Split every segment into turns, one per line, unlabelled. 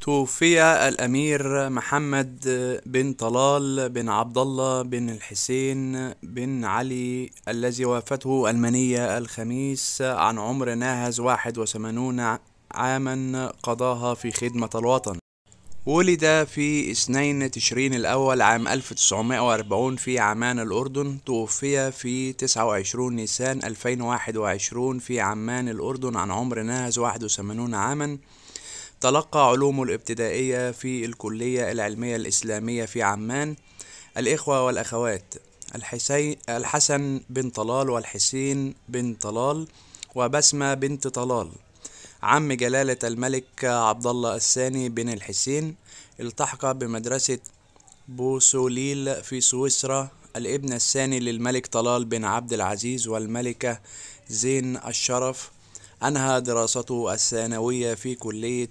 توفي الأمير محمد بن طلال بن عبد الله بن الحسين بن علي الذي وافته المنية الخميس عن عمر ناهز 81 عاما قضاها في خدمة الوطن ولد في 2 تشرين الأول عام 1940 في عمان الأردن توفي في 29 نيسان 2021 في عمان الأردن عن عمر ناهز 81 عاما تلقى علومه الابتدائية في الكلية العلمية الإسلامية في عمان الإخوة والأخوات الحسين الحسن بن طلال والحسين بن طلال وبسمة بنت طلال عم جلالة الملك عبد الله الثاني بن الحسين التحق بمدرسة بوسوليل في سويسرا الابن الثاني للملك طلال بن عبد العزيز والملكة زين الشرف أنهى دراسته الثانوية في كلية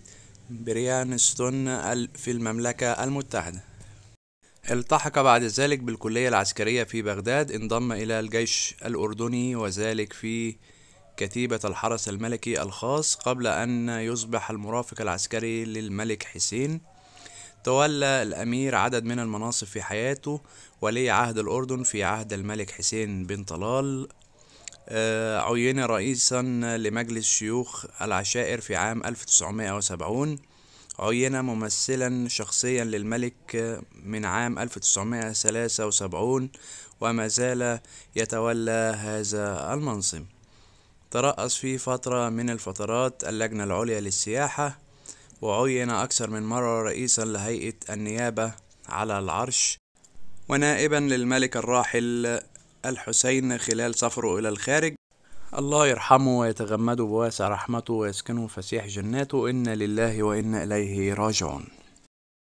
بريان ستون في المملكة المتحدة التحق بعد ذلك بالكلية العسكرية في بغداد انضم إلى الجيش الأردني وذلك في كتيبة الحرس الملكي الخاص قبل أن يصبح المرافق العسكري للملك حسين تولى الأمير عدد من المناصب في حياته ولي عهد الأردن في عهد الملك حسين بن طلال آه، عين رئيسا لمجلس شيوخ العشائر في عام 1970 عين ممثلا شخصيا للملك من عام 1973 وما زال يتولى هذا المنصب ترأس في فترة من الفترات اللجنة العليا للسياحة وعين أكثر من مرة رئيسا لهيئة النيابة على العرش ونائبا للملك الراحل الحسين خلال سفره إلى الخارج الله يرحمه ويتغمده بواسع رحمته ويسكنه فسيح جناته إنا لله وإنا إليه راجعون